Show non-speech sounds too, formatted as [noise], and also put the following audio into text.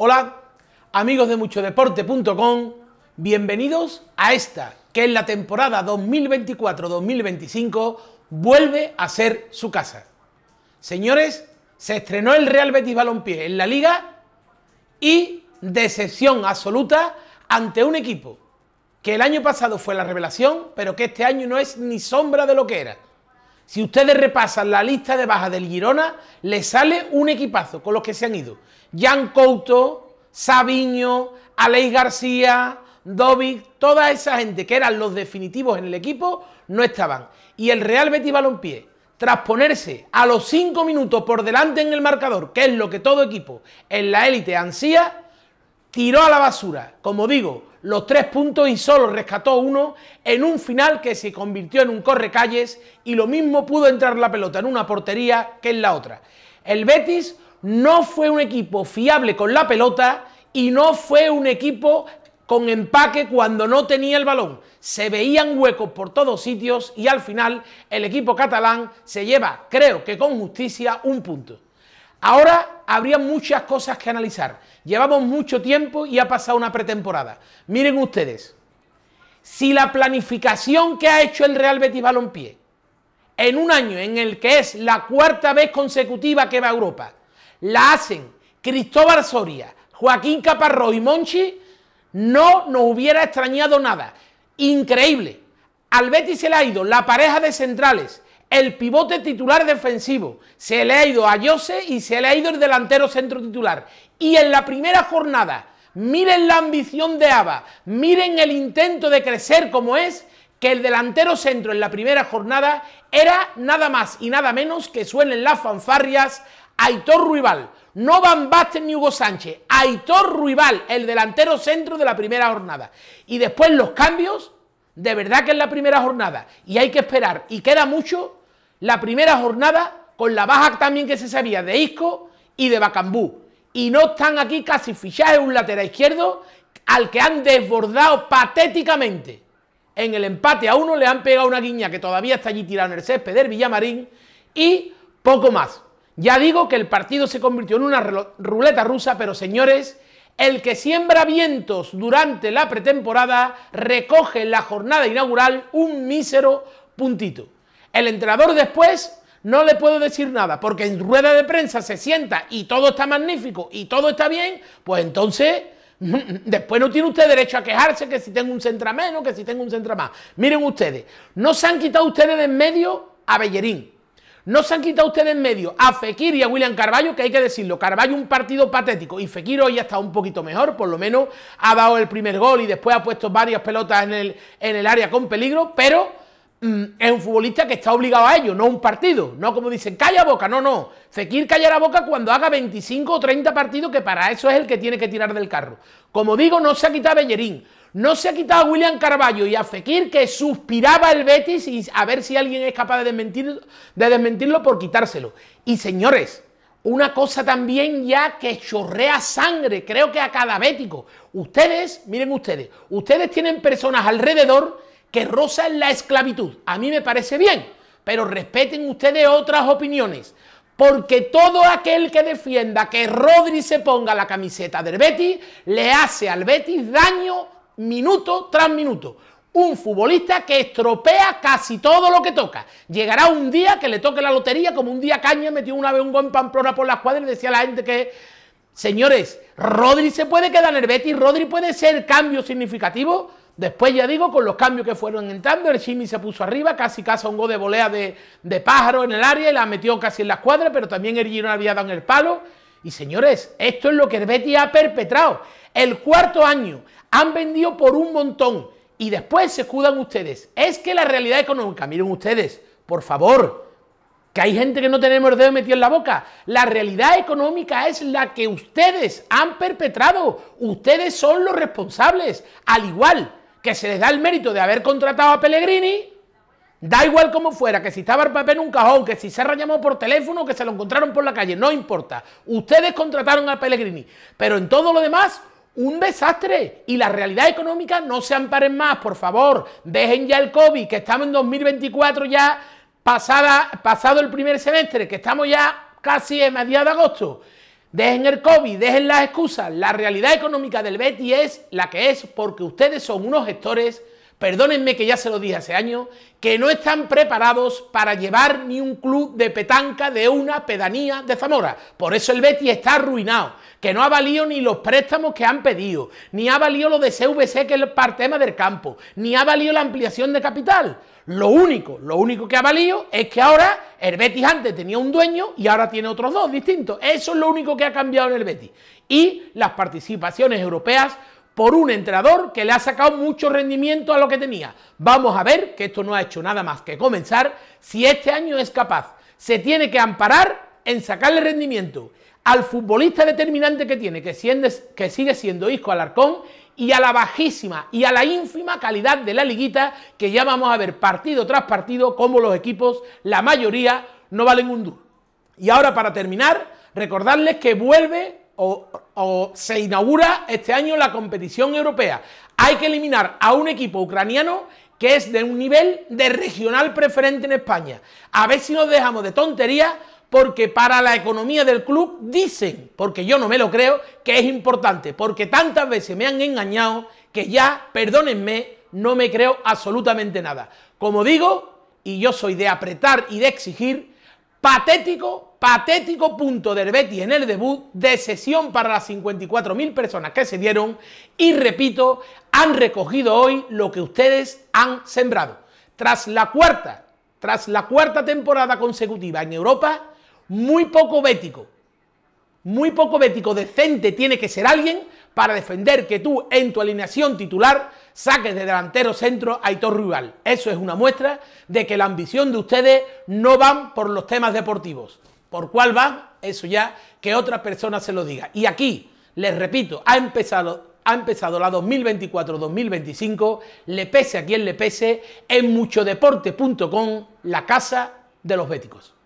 Hola, amigos de muchodeporte.com, bienvenidos a esta, que en la temporada 2024-2025 vuelve a ser su casa. Señores, se estrenó el Real Betis Balompié en la liga y decepción absoluta ante un equipo que el año pasado fue la revelación, pero que este año no es ni sombra de lo que era. Si ustedes repasan la lista de bajas del Girona, les sale un equipazo con los que se han ido. Jan Couto, Sabiño, Aleix García, Dobic, toda esa gente que eran los definitivos en el equipo, no estaban. Y el Real Betis Balompié, tras ponerse a los cinco minutos por delante en el marcador, que es lo que todo equipo en la élite ansía, tiró a la basura, como digo, los tres puntos y solo rescató uno en un final que se convirtió en un calles y lo mismo pudo entrar la pelota en una portería que en la otra. El Betis no fue un equipo fiable con la pelota y no fue un equipo con empaque cuando no tenía el balón. Se veían huecos por todos sitios y al final el equipo catalán se lleva, creo que con justicia, un punto. Ahora habría muchas cosas que analizar. Llevamos mucho tiempo y ha pasado una pretemporada. Miren ustedes, si la planificación que ha hecho el Real Betis Balompié en un año en el que es la cuarta vez consecutiva que va a Europa, la hacen Cristóbal Soria, Joaquín Caparró y Monchi, no nos hubiera extrañado nada. Increíble. Al Betis se le ha ido la pareja de centrales el pivote titular defensivo. Se le ha ido a Jose y se le ha ido el delantero centro titular. Y en la primera jornada, miren la ambición de Aba miren el intento de crecer como es, que el delantero centro en la primera jornada era nada más y nada menos que suelen las fanfarrias Aitor Ruibal. No Van Basten ni Hugo Sánchez, Aitor Ruibal, el delantero centro de la primera jornada. Y después los cambios, de verdad que es la primera jornada y hay que esperar y queda mucho la primera jornada con la baja también que se sabía de Isco y de Bacambú. Y no están aquí casi fichajes un lateral izquierdo al que han desbordado patéticamente. En el empate a uno le han pegado una guiña que todavía está allí tirando el césped del Villamarín y poco más. Ya digo que el partido se convirtió en una ruleta rusa, pero señores, el que siembra vientos durante la pretemporada recoge en la jornada inaugural un mísero puntito. El entrenador después no le puedo decir nada, porque en rueda de prensa se sienta y todo está magnífico y todo está bien, pues entonces [laughs] después no tiene usted derecho a quejarse que si tengo un centra menos, que si tengo un centra más. Miren ustedes, no se han quitado ustedes en medio a Bellerín. No se han quitado ustedes en medio a Fekir y a William Carballo, que hay que decirlo, Carballo un partido patético y Fekir hoy ha estado un poquito mejor, por lo menos ha dado el primer gol y después ha puesto varias pelotas en el, en el área con peligro, pero Mm, es un futbolista que está obligado a ello, no un partido. No como dicen, calla boca, no, no. Fekir calla la boca cuando haga 25 o 30 partidos, que para eso es el que tiene que tirar del carro. Como digo, no se ha quitado Bellerín, no se ha quitado a William Carballo y a Fekir que suspiraba el Betis y a ver si alguien es capaz de, desmentir, de desmentirlo por quitárselo. Y señores, una cosa también ya que chorrea sangre, creo que a cada bético. Ustedes, miren ustedes, ustedes tienen personas alrededor que rosa es la esclavitud. A mí me parece bien, pero respeten ustedes otras opiniones. Porque todo aquel que defienda que Rodri se ponga la camiseta del Betis, le hace al Betis daño minuto tras minuto. Un futbolista que estropea casi todo lo que toca. Llegará un día que le toque la lotería, como un día Caña metió una vez un gol en Pamplona por las cuadras y decía a la gente que, señores, Rodri se puede quedar en el Betis, Rodri puede ser cambio significativo Después, ya digo, con los cambios que fueron entrando, el Jimmy se puso arriba, casi casi un gol de volea de, pájaro en el área y la metió casi en la cuadra pero también el Girona había dado en el palo. Y señores, esto es lo que Betty ha perpetrado. El cuarto año han vendido por un montón y después se escudan ustedes. Es que la realidad económica, miren ustedes, por favor, que hay gente que no tenemos el dedo metido en la boca. La realidad económica es la que ustedes han perpetrado. Ustedes son los responsables. Al igual que se les da el mérito de haber contratado a Pellegrini, da igual como fuera, que si estaba el papel en un cajón, que si se llamó por teléfono, que se lo encontraron por la calle, no importa. Ustedes contrataron a Pellegrini, pero en todo lo demás, un desastre. Y la realidad económica no se amparen más, por favor. Dejen ya el COVID, que estamos en 2024 ya, pasada, pasado el primer semestre, que estamos ya casi en mediados de agosto. Dejen el COVID, dejen las excusas. La realidad económica del Betty es la que es porque ustedes son unos gestores perdónenme que ya se lo dije hace años, que no están preparados para llevar ni un club de petanca de una pedanía de Zamora. Por eso el Betis está arruinado, que no ha valido ni los préstamos que han pedido, ni ha valido lo de CVC que es el partema del campo, ni ha valido la ampliación de capital. Lo único, lo único que ha valido es que ahora el Betis antes tenía un dueño y ahora tiene otros dos distintos. Eso es lo único que ha cambiado en el Betis. Y las participaciones europeas por un entrenador que le ha sacado mucho rendimiento a lo que tenía. Vamos a ver, que esto no ha hecho nada más que comenzar, si este año es capaz. Se tiene que amparar en sacarle rendimiento al futbolista determinante que tiene, que, sigue siendo Isco Alarcón, y a la bajísima y a la ínfima calidad de la liguita, que ya vamos a ver partido tras partido cómo los equipos, la mayoría, no valen un duro. Y ahora para terminar, recordarles que vuelve o, se inaugura este año la competición europea. Hay que eliminar a un equipo ucraniano que es de un nivel de regional preferente en España. A ver si nos dejamos de tonterías, porque para la economía del club dicen, porque yo no me lo creo, que es importante, porque tantas veces me han engañado que ya, perdónenme, no me creo absolutamente nada. Como digo, y yo soy de apretar y de exigir, Patético, patético punto del Betty en el debut, de sesión para las 54.000 personas que se dieron y repito, han recogido hoy lo que ustedes han sembrado. Tras la cuarta, tras la cuarta temporada consecutiva en Europa, muy poco bético, muy poco bético, decente tiene que ser alguien para defender que tú en tu alineación titular saques de delantero centro a Hitor Rival. Eso es una muestra de que la ambición de ustedes no van por los temas deportivos. ¿Por cuál van? Eso ya que otra persona se lo diga. Y aquí, les repito, ha empezado, ha empezado la 2024-2025, le pese a quien le pese, en muchodeporte.com, la casa de los béticos.